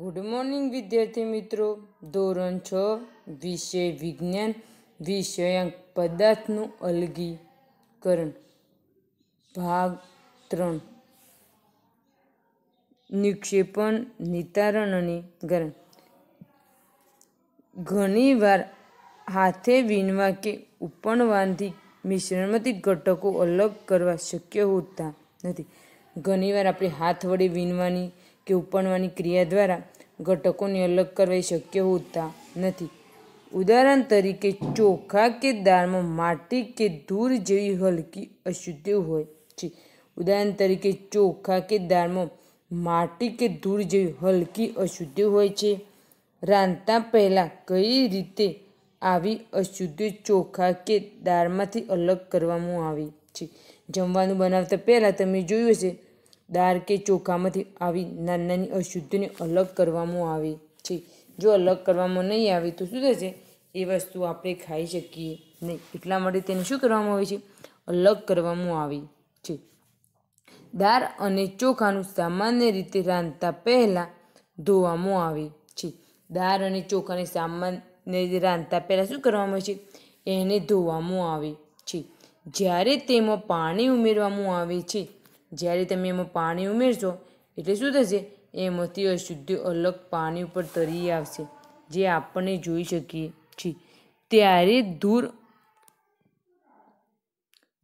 good morning વિદ્યાર્થી મિત્રો ધોરણ છ વિષય વિજ્ઞાન વિષયાંક પદાર્થનું અલગીકરણ ભાગ ત્રણ નિક્ષેપણ નિતારણ અને ગરણ ઘણીવાર હાથે વીણવા કે ઉપણવાનથી મિશ્રણમાંથી ઘટકો અલગ કરવા શક્ય હોતા નથી ઘણીવાર આપણે હાથ વડે વીણવાની કે ઉપણવાની ક્રિયા દ્વારા ઘટકોને અલગ કરવા શક્ય હોતા નથી ઉદાહરણ તરીકે ચોખા કે દાળમાં માટી કે ધૂળ જેવી હલકી અશુદ્ધિ હોય છે ઉદાહરણ તરીકે ચોખા કે દાળમાં માટી કે ધૂળ જેવી હલકી અશુદ્ધિ હોય છે રાંધતા પહેલાં કઈ રીતે આવી અશુદ્ધિ ચોખા કે દાળમાંથી અલગ કરવામાં આવે છે જમવાનું બનાવતા પહેલાં તમે જોયું હશે દાળ કે ચોખામાંથી આવી નાની નાની અશુદ્ધિને અલગ કરવામાં આવે છે જો અલગ કરવામાં નહીં આવે તો શું થશે એ વસ્તુ આપણે ખાઈ શકીએ નહીં એટલા માટે તેને શું કરવામાં આવે છે અલગ કરવામાં આવે છે દાળ અને ચોખાનું સામાન્ય રીતે રાંધતા પહેલાં ધોવામાં આવે છે દાળ અને ચોખાને સામાન્ય રીતે રાંધતા પહેલાં શું કરવામાં આવે છે એને ધોવામાં આવે છે જ્યારે તેમાં પાણી ઉમેરવામાં આવે છે જ્યારે તમે એમાં પાણી ઉમેરશો એટલે શું થશે એમાંથી અશુદ્ધિ અલગ પાણી ઉપર તરી આવશે જે આપણને જોઈ શકીએ છીએ ત્યારે ધૂર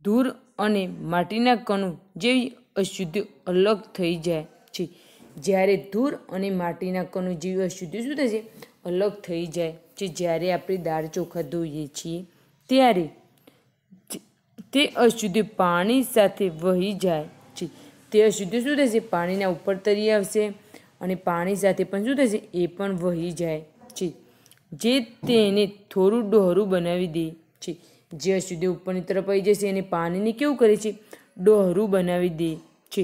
ધૂર અને માટીના કણું જેવી અશુદ્ધિ અલગ થઈ જાય છે જ્યારે ધૂર અને માટીના કણું જેવી અશુદ્ધિ શું થશે અલગ થઈ જાય છે જ્યારે આપણે દાળ ચોખા ધોઈએ છીએ ત્યારે તે અશુદ્ધિ પાણી સાથે વહી જાય તે અશુદ્ધ શું થશે પાણીના ઉપર તરી આવશે અને પાણી સાથે પણ શું થશે એ પણ વહી જાય છે જે તેને થોડું ડોહરું બનાવી દે છે જે અશુદ્ધ ઉપરની તરફ આવી જશે અને પાણીને કેવું કરે છે ડોહરું બનાવી દે છે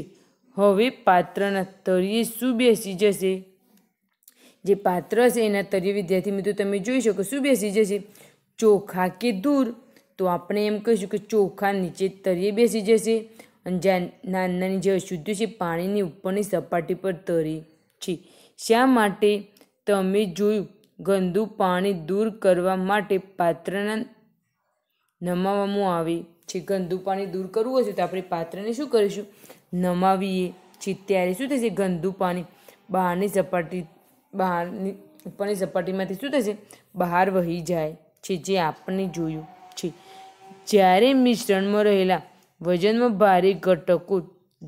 હવે પાત્રના તરીએ શું બેસી જશે જે પાત્ર હશે એના તળિયે વિદ્યાર્થી મિત્રો તમે જોઈ શકો શું બેસી જશે ચોખા કે દૂર તો આપણે એમ કહીશું કે ચોખા નીચે તરીએ બેસી જશે અને જ્યાં નાની નાની જે અશુદ્ધિ છે પાણીની ઉપરની સપાટી પર તરી છે શા માટે તમે જોયું ગંદુ પાણી દૂર કરવા માટે પાત્રના નમાવવામાં આવે છે ગંદુ પાણી દૂર કરવું હશે તો આપણે પાત્રને શું કરીશું નમાવીએ છે ત્યારે શું થશે ગંદુ પાણી બહારની સપાટી બહારની ઉપરની સપાટીમાંથી શું થશે બહાર વહી જાય છે જે આપણને જોયું છે જ્યારે મિશ્રણમાં રહેલા વજનમાં ભારે ઘટકો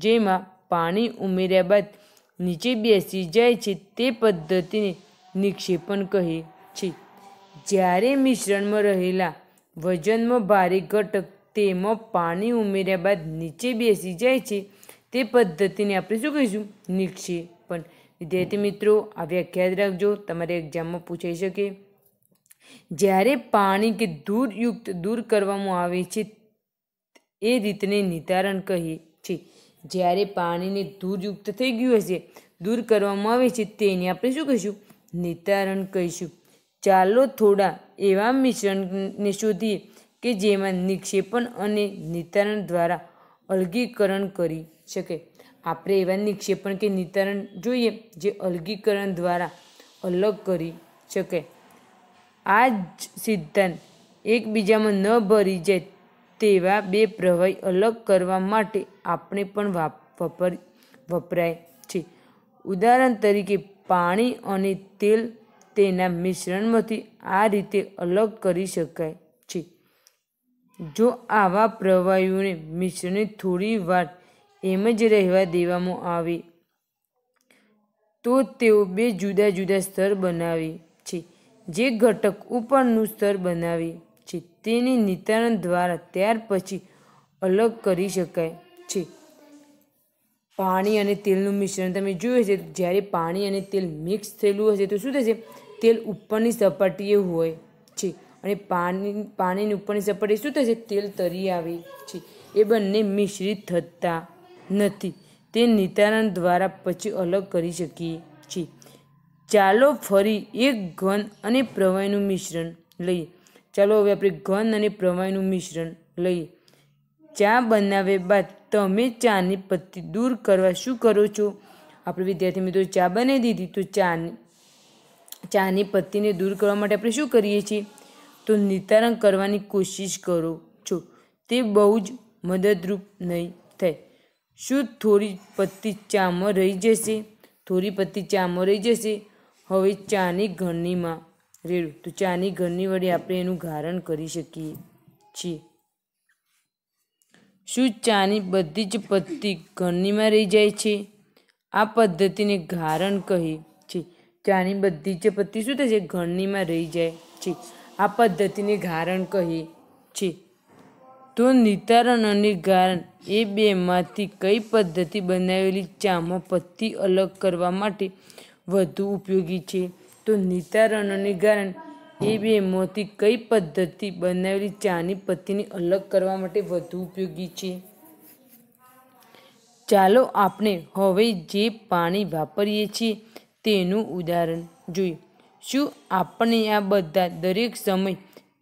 જેમાં પાણી ઉમેર્યા બાદ નીચે બેસી જાય છે તે પદ્ધતિને નિક્ષેપણ કહે છે જ્યારે મિશ્રણમાં રહેલા વજનમાં ભારે ઘટક તેમાં પાણી ઉમેર્યા બાદ નીચે બેસી જાય છે તે પદ્ધતિને આપણે શું કહીશું નિક્ષેપણ વિદ્યાર્થી મિત્રો આ વ્યાખ્યા રાખજો તમારે એક્ઝામમાં પૂછાઈ શકે જ્યારે પાણી કે દૂરયુક્ત દૂર કરવામાં આવે છે એ રીતને નિતારણ કહીએ છીએ જ્યારે પાણીને ધૂળયુક્ત થઈ ગયું હશે દૂર કરવામાં આવે છે તેને આપણે શું કહીશું નિતારણ કહીશું ચાલો થોડા એવા મિશ્રણને શોધીએ કે જેમાં નિક્ષેપણ અને નિતારણ દ્વારા અલગીકરણ કરી શકે આપણે એવા નિક્ષેપણ કે નિતારણ જોઈએ જે અલગીકરણ દ્વારા અલગ કરી શકે આ જ સિદ્ધાંત એકબીજામાં ન ભરી જાય તેવા બે પ્રવાહી અલગ કરવા માટે આપણે પણ વાપર વપરાય છે ઉદાહરણ તરીકે પાણી અને તેલ તેના મિશ્રણમાંથી આ રીતે અલગ કરી શકાય છે જો આવા પ્રવાહીઓને મિશ્રણને થોડી વાર એમ જ રહેવા દેવામાં આવે તો તેઓ બે જુદા જુદા સ્તર બનાવે છે જે ઘટક ઉપરનું સ્તર બનાવે તેને નિતારણ દ્વારા ત્યાર પછી અલગ કરી શકાય છે પાણી અને તેલનું મિશ્રણ તમે જોયું છે જ્યારે પાણી અને તેલ મિક્સ થયેલું હશે તો શું થશે તેલ ઉપરની સપાટીએ હોય છે અને પાણી પાણીની ઉપરની સપાટી શું થશે તેલ તરી આવે છે એ બંને મિશ્રિત થતા નથી તે નિતારણ દ્વારા પછી અલગ કરી શકીએ છીએ ચાલો ફરી એક ઘન અને પ્રવાહીનું મિશ્રણ લઈએ ચાલો હવે આપણે ઘન અને પ્રવાહીનું મિશ્રણ લઈએ ચા બનાવ્યા બાદ તમે ચાની પત્તી દૂર કરવા શું કરો છો આપણે વિદ્યાર્થી મિત્રો ચા બનાવી દીધી તો ચાની ચાની પત્તીને દૂર કરવા માટે આપણે શું કરીએ છીએ તો નિતારણ કરવાની કોશિશ કરો છો તે બહુ જ મદદરૂપ નહીં થાય શું થોડી પત્તી ચામાં રહી જશે થોડી પત્તી ચામાં રહી જશે હવે ચાની ઘણીમાં રેડું તો ચાની ઘરની વડે આપણે એનું ગારણ કરી શકીએ છીએ શું ચાની બધી જ પત્તી ઘરનીમાં રહી જાય છે આ પદ્ધતિને ગારણ કહે છે ચાની બધી જ પત્તી શું થશે ઘરનીમાં રહી જાય છે આ પદ્ધતિને ગારણ કહે છે તો નિતારણ અને ગારણ એ બેમાંથી કઈ પદ્ધતિ બનાવેલી ચામાં પત્તી અલગ કરવા માટે વધુ ઉપયોગી છે તો નિતારણ અને ગારણ એ મોતી કઈ પદ્ધતિ બનાવેલી ચાની પત્તીને અલગ કરવા માટે વધુ ઉપયોગી છે ચાલો આપણે હવે જે પાણી વાપરીએ છીએ તેનું ઉદાહરણ જોઈએ શું આપણે આ બધા દરેક સમય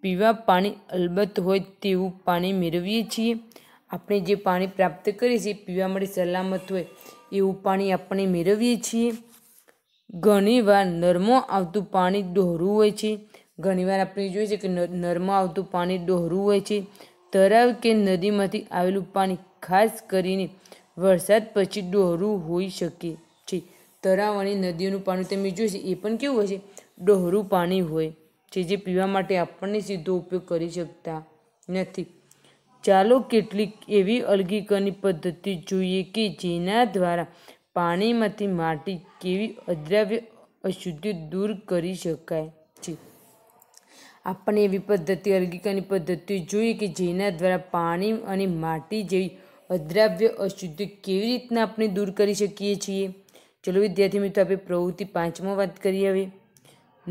પીવા પાણી અલબત્ત હોય તેવું પાણી મેળવીએ છીએ આપણે જે પાણી પ્રાપ્ત કરીએ છીએ પીવા માટે સલામત હોય એવું પાણી આપણે મેળવીએ છીએ ઘણીવાર નરમો આવતું પાણી ડોહરું હોય છે ઘણીવાર આપણે જોઈએ છીએ કે નરમો આવતું પાણી ડોહરું હોય છે તળાવ કે નદીમાંથી આવેલું પાણી ખાસ કરીને વરસાદ પછી ડોહરું હોઈ શકે છે તળાવ અને નદીઓનું પાણી તમે જોયું છે એ પણ કેવું હોય છે ડોહરું પાણી હોય છે જે પીવા માટે આપણને સીધો ઉપયોગ કરી શકતા નથી ચાલો કેટલીક એવી અલગીકરણની પદ્ધતિ જોઈએ કે જેના દ્વારા પાણીમાંથી માટી કેવી અદ્રાવ્ય અશુદ્ધિ દૂર કરી શકાય છે આપણને એવી પદ્ધતિ અર્ગિકાની પદ્ધતિ જોઈએ કે જેના દ્વારા પાણી અને માટી જેવી અદ્રાવ્ય અશુદ્ધિ કેવી રીતના આપણે દૂર કરી શકીએ છીએ ચલો વિદ્યાર્થી મિત્રો આપણે પ્રવૃત્તિ પાંચમાં વાત કરીએ હવે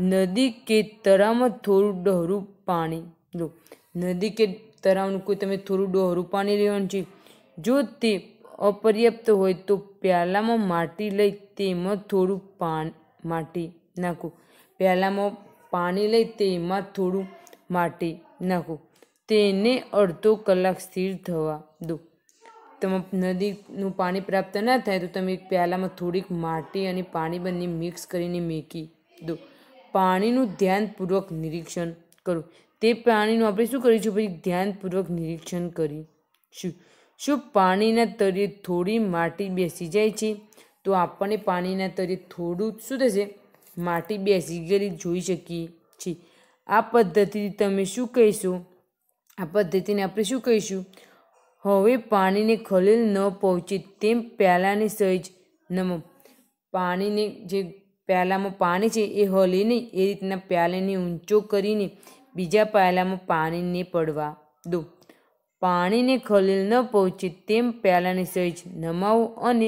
નદી કે તળાવમાં થોડું ડહરું પાણી લો નદી કે તળાવનું કોઈ તમે થોડું ડહરું પાણી લેવાનું છે જો તે અપર્યાપ્ત હોય તો પ્યાલામાં માટી લઈ તેમાં થોડું પાન માટી નાખવું પ્યાલામાં પાણી લઈ તેમાં થોડું માટી નાખો તેને અડધો કલાક સ્થિર થવા દો તમે નદીનું પાણી પ્રાપ્ત ના થાય તો તમે પ્યાલામાં થોડીક માટી અને પાણી બંને મિક્સ કરીને મેકી દો પાણીનું ધ્યાનપૂર્વક નિરીક્ષણ કરો તે પાણીનું આપણે શું કરીશું પછી ધ્યાનપૂર્વક નિરીક્ષણ કરીશું શું પાણીના તળિયે થોડી માટી બેસી જાય છે તો આપણને પાણીના તળિયે થોડું શું થશે માટી બેસી ગયેલી જોઈ શકીએ છીએ આ પદ્ધતિથી તમે શું કહીશો આ પદ્ધતિને આપણે શું કહીશું હવે પાણીને ખલેલ ન પહોંચે તેમ પહેલાંની સહેજ નમો પાણીને જે પ્યાલામાં પાણી છે એ હલીને એ રીતના પ્યાલાને ઊંચો કરીને બીજા પ્યાલામાં પાણીને પડવા દો પાણીને ખલેલ ન પહોંચે તેમ પ્યાલાને સહેજ નમાવો અને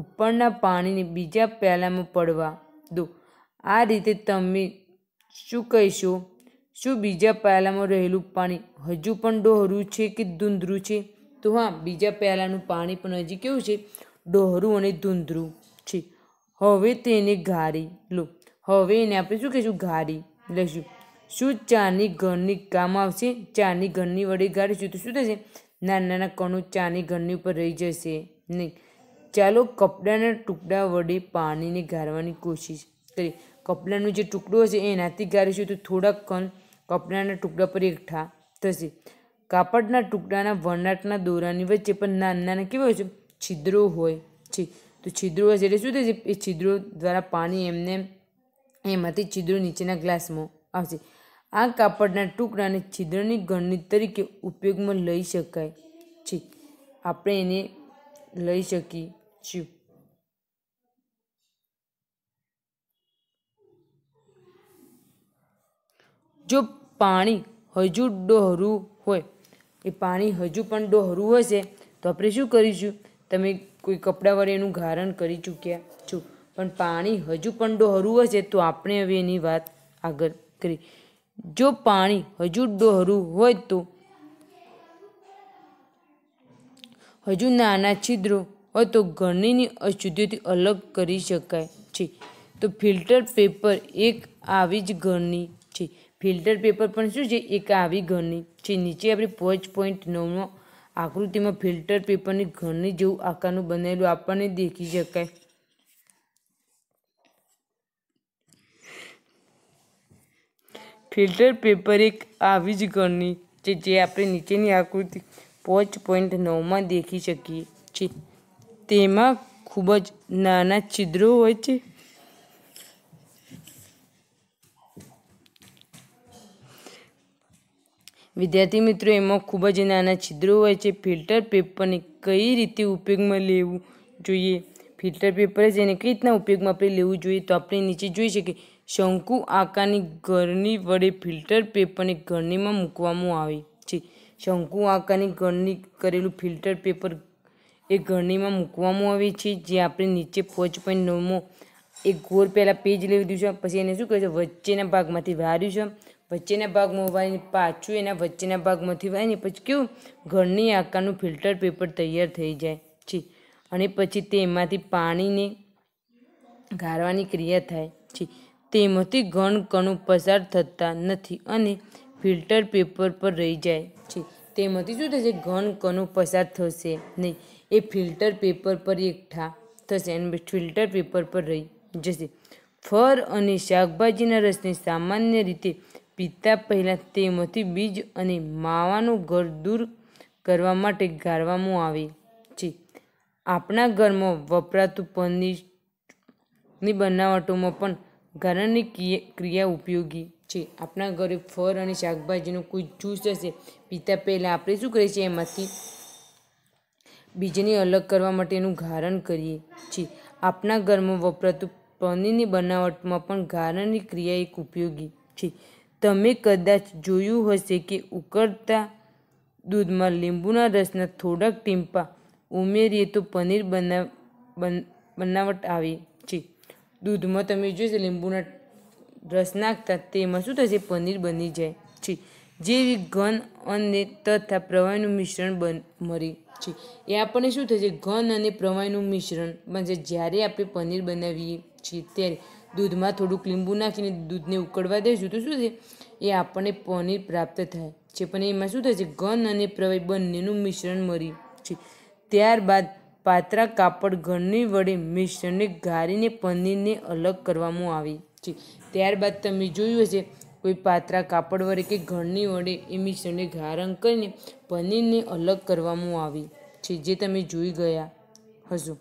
ઉપરના પાણીને બીજા પ્યાલામાં પડવા દો આ રીતે તમે શું કહેશો શું બીજા પ્યાલામાં રહેલું પાણી હજુ પણ ડોહરું છે કે ધૂંધરું છે તો હા બીજા પ્યાલાનું પાણી પણ હજી કેવું છે ડોહરું અને ધૂંધરું છે હવે તેને ઘારી લો હવે એને આપણે શું કહીશું ઘારી લઈશું શું ચાની ઘરની કામ આવશે ચાની ઘરની વડે ગાડીશું તો શું થશે નાના નાના કણું ચાની ઘરની ઉપર રહી જશે નહીં ચાલો કપડાના ટુકડા વડે પાણીને ગાળવાની કોશિશ કરી કપડાનો જે ટુકડું હશે એનાથી ગાળીશું તો થોડાક કણ કપડાના ટુકડા પર એકઠા થશે કાપડના ટુકડાના વણાટના દોરાની વચ્ચે પણ નાના નાના કેવા હોય છે છિદ્રો હોય છે તો છિદ્રો હોય છે એટલે શું થશે એ છિદ્રો દ્વારા પાણી એમને એમાંથી છિદ્રો નીચેના ગ્લાસમાં આવશે આ કાપડના ટુકડાને છિદ્રની ગળણી તરીકે ઉપયોગમાં લઈ શકાય છે આપણે એને લઈ શકીએ છીએ જો પાણી હજુ ડોહરું હોય એ પાણી હજુ પણ ડોહરું હશે તો આપણે શું કરીશું તમે કોઈ કપડા વડે એનું ગારણ કરી ચૂક્યા છો પણ પાણી હજુ પણ ડોહરું હશે તો આપણે હવે એની વાત આગળ કરી જો પાણી હજુ ડોહરું હોય તો હજુ નાના છિદ્રો હોય તો ઘણીની અશુદ્ધિઓથી અલગ કરી શકાય છે તો ફિલ્ટર પેપર એક આવી જ ઘરની છે ફિલ્ટર પેપર પણ શું છે એક આવી ઘરની છે નીચે આપણી પાંચ પોઈન્ટ નવમાં આકૃતિમાં ફિલ્ટર પેપરની ઘરની જેવું આકારનું બનેલું આપણને દેખી શકાય ફિલ્ટર પેપર એક આવી જ ગણની છે જે આપણે નીચેની આકૃતિ પાંચ પોઈન્ટ નવમાં દેખી શકીએ છીએ તેમાં ખૂબ જ નાના છિદ્રો હોય છે વિદ્યાર્થી મિત્રો એમાં ખૂબ જ નાના છિદ્રો હોય છે ફિલ્ટર પેપરને કઈ રીતે ઉપયોગમાં લેવું જોઈએ ફિલ્ટર પેપર જ એને કઈ રીતના ઉપયોગમાં આપણે લેવું જોઈએ તો આપણે નીચે જોઈ શકીએ શંકુ આકારની ઘરની વડે ફિલ્ટર પેપરને ઘરણીમાં મૂકવામાં આવે છે શંકુ આકારની ઘરની કરેલું ફિલ્ટર પેપર એ ઘરણીમાં મૂકવામાં આવે છે જે આપણે નીચે પોચ પોઈન્ટ નવમો એક ગોળ પહેલાં પેજ લેવી દીધું છે પછી એને શું કહે છે વચ્ચેના ભાગમાંથી વાર્યું છે વચ્ચેના ભાગમાં વાળીને પાછું એના વચ્ચેના ભાગમાંથી વાળીને પછી કેવું ઘરની આકારનું ફિલ્ટર પેપર તૈયાર થઈ જાય છે અને પછી તેમાંથી પાણીને ગાળવાની ક્રિયા થાય છે તેમાંથી ઘણ કણું પસાર થતા નથી અને ફિલ્ટર પેપર પર રહી જાય છે તેમાંથી શું થશે ઘણ કણું પસાર થશે નહીં એ ફિલ્ટર પેપર પર એકઠા થશે અને ફિલ્ટર પેપર પર રહી જશે ફર અને શાકભાજીના રસને સામાન્ય રીતે પીતા પહેલાં તેમાંથી બીજ અને માવાનું ઘર દૂર કરવા માટે ગાળવામાં આવે છે આપણા ઘરમાં વપરાતું પનીરની બનાવટોમાં પણ ઘરની ક્રિયા ઉપયોગી છે આપણા ઘરે ફળ અને શાકભાજીનો કોઈ જ્યુસ હશે પીતા પહેલાં આપણે શું કરીએ છીએ એમાંથી બીજને અલગ કરવા માટે એનું ગારણ કરીએ છીએ આપણા ઘરમાં વપરાતું પનીરની બનાવટમાં પણ ગારણની ક્રિયા એક ઉપયોગી છે તમે કદાચ જોયું હશે કે ઉકળતા દૂધમાં લીંબુના રસના થોડાક ટીમ્પા ઉમેરીએ તો પનીર બનાવ બનાવટ આવે છે દૂધમાં તમે જોઈશે લીંબુના રસ નાખતા તેમાં શું થશે પનીર બની જાય છે જેવી ઘન અને તથા પ્રવાહીનું મિશ્રણ બન મળી છે એ આપણને શું થશે ઘન અને પ્રવાહીનું મિશ્રણ બનશે જ્યારે આપણે પનીર બનાવીએ છીએ ત્યારે દૂધમાં થોડુંક લીંબુ નાખીને દૂધને ઉકળવા દઈશું તો શું છે એ આપણને પનીર પ્રાપ્ત થાય છે પણ એમાં શું થશે ઘન અને પ્રવાહી બંનેનું મિશ્રણ મળી છે ત્યારબાદ પાતરા કાપડ ઘરની વડે મિશ્રણને ગાળીને પનીરને અલગ કરવામાં આવે છે ત્યારબાદ તમે જોયું હશે કોઈ પાતરા કાપડ વડે કે ઘરની વડે એ મિશ્રણને ગારણ કરીને પનીરને અલગ કરવામાં આવે છે જે તમે જોઈ ગયા હશો